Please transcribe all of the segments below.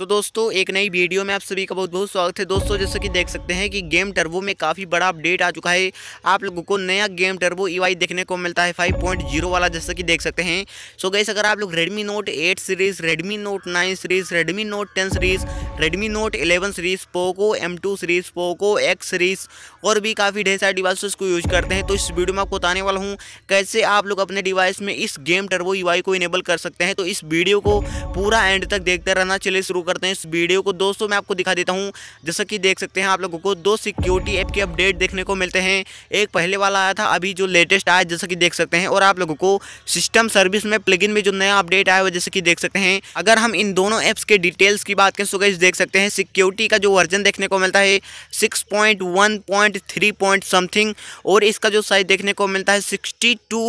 तो दोस्तों एक नई वीडियो में आप सभी का बहुत बहुत स्वागत है दोस्तों जैसे कि देख सकते हैं कि गेम टर्बो में काफ़ी बड़ा अपडेट आ चुका है आप लोगों को नया गेम टर्बो ई e देखने को मिलता है 5.0 वाला जैसे कि देख सकते हैं सो गैस अगर आप लोग Redmi note 8 series Redmi note 9 series Redmi note 10 series Redmi note eleven series Poco M series Poco X series और भी काफ़ी ढेर सारे डिवाइस को यूज़ करते हैं तो इस वीडियो में आपको बताने वाला हूँ कैसे आप लोग अपने डिवाइस में इस गेम टर्बो ई e को इनेबल कर सकते हैं तो इस वीडियो को पूरा एंड तक देखते रहना चले शुरू करते हैं इस वीडियो को दोस्तों मैं आपको दिखा देता हूँ जैसा कि देख सकते हैं आप लोगों को दो सिक्योरिटी ऐप के अपडेट देखने को मिलते हैं एक पहले वाला आया था अभी जो लेटेस्ट आया जैसा कि देख सकते हैं और आप लोगों को सिस्टम सर्विस में प्लगइन में जो नया अपडेट आया हुआ जैसे कि देख सकते हैं अगर हम इन दोनों ऐप्स के डिटेल्स की बात करें सो तो गई देख सकते हैं सिक्योरिटी का जो वर्जन देखने को मिलता है सिक्स पॉइंट समथिंग और इसका जो साइज देखने को मिलता है सिक्सटी टू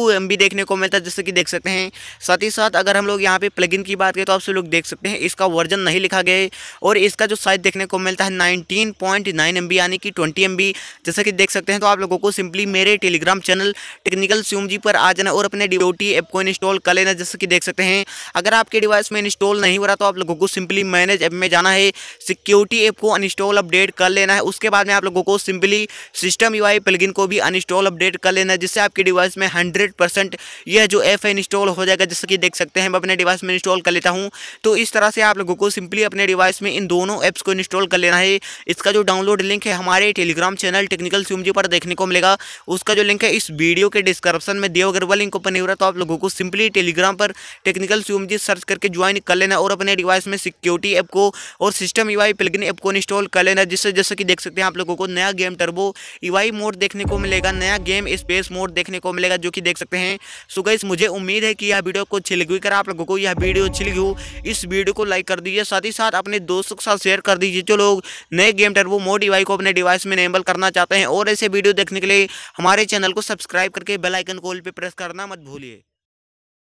देखने को मिलता है जैसे कि देख सकते हैं साथ ही साथ अगर हम लोग यहाँ पे प्लगइन की बात करें तो आप सब लोग देख सकते हैं इसका वर्जन नहीं देखा गया और इसका जो साइज देखने को मिलता है nineteen point nine M B यानी कि ट्वेंटी एम बी जैसा कि देख सकते हैं तो आप लोगों को सिंपली मेरे टेलीग्राम चैनल टेक्निकल स्यूम जी पर आ जाना और अपने डी ऐप को इंस्टॉल कर लेना जैसे कि देख सकते हैं अगर आपके डिवाइस में इंस्टॉल नहीं हो रहा तो आप लोगों को सिंपली मैनेज ऐप में जाना है सिक्योरिटी ऐप को अनस्टॉल अपडेट कर लेना है उसके बाद में आप लोगों को सिंपली सिस्टम यू आई को भी अनस्टॉल अपडेट कर लेना है जिससे आपके डिवाइस में हंड्रेड परसेंट यह जो ऐप है इंस्टॉल हो जाएगा जैसे कि देख सकते हैं मैं अपने डिवाइस में इंस्टॉल कर लेता हूँ तो इस तरह से आप लोगों को सिंपली सिंपली अपने डिवाइस में इन दोनों ऐप्स को इंस्टॉल कर लेना है इसका जो डाउनलोड लिंक है हमारे टेलीग्राम चैनल टेक्निकल स्यूम पर देखने को मिलेगा उसका जो लिंक है इस वीडियो के डिस्क्रिप्शन में दिया अगर वह लिंक ओपन नहीं हो रहा तो आप लोगों को सिंपली टेलीग्राम पर टेक्निकल स्यूम सर्च करके ज्वाइन कर लेना और अपने डिवाइस में सिक्योरिटी ऐप को और सिस्टम ईवाई प्लगइन ऐप को इंस्टॉल कर लेना जिससे जैसे कि देख सकते हैं आप लोगों को नया गेम टर्बो ईवाई मोड देखने को मिलेगा नया गेम स्पेस मोड देखने को मिलेगा जो कि देख सकते हैं सो गाइस मुझे उम्मीद है कि यह वीडियो को अच्छी कर आप लोगों को यह वीडियो अच्छी हो इस वीडियो को लाइक कर दीजिए साथ साथ ही साथ अपने दोस्तों के साथ शेयर कर दीजिए जो लोग नए गेम टर्बो मोड डिवाइस को अपने डिवाइस में एनेबल करना चाहते हैं और ऐसे वीडियो देखने के लिए हमारे चैनल को सब्सक्राइब करके बेलाइकन कॉल पर प्रेस करना मत भूलिए